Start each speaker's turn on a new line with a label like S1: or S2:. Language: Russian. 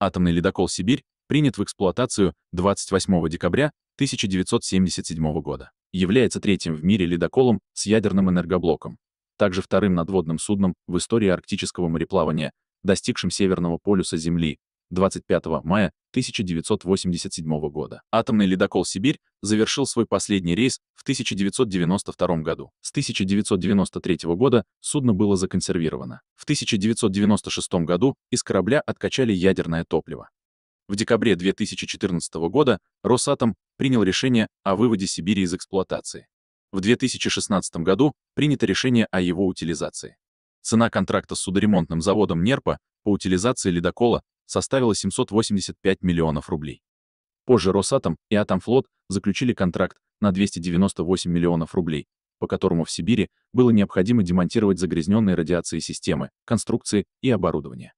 S1: атомный ледокол «Сибирь» принят в эксплуатацию 28 декабря 1977 года. Является третьим в мире ледоколом с ядерным энергоблоком, также вторым надводным судном в истории арктического мореплавания, достигшим Северного полюса Земли 25 мая 1987 года. Атомный ледокол «Сибирь» завершил свой последний рейс в 1992 году. С 1993 года судно было законсервировано. В 1996 году из корабля откачали ядерное топливо. В декабре 2014 года Росатом принял решение о выводе Сибири из эксплуатации. В 2016 году принято решение о его утилизации. Цена контракта с судоремонтным заводом «Нерпа» по утилизации ледокола составила 785 миллионов рублей. Позже Росатом и Атомфлот заключили контракт на 298 миллионов рублей, по которому в Сибири было необходимо демонтировать загрязненные радиацией системы, конструкции и оборудование.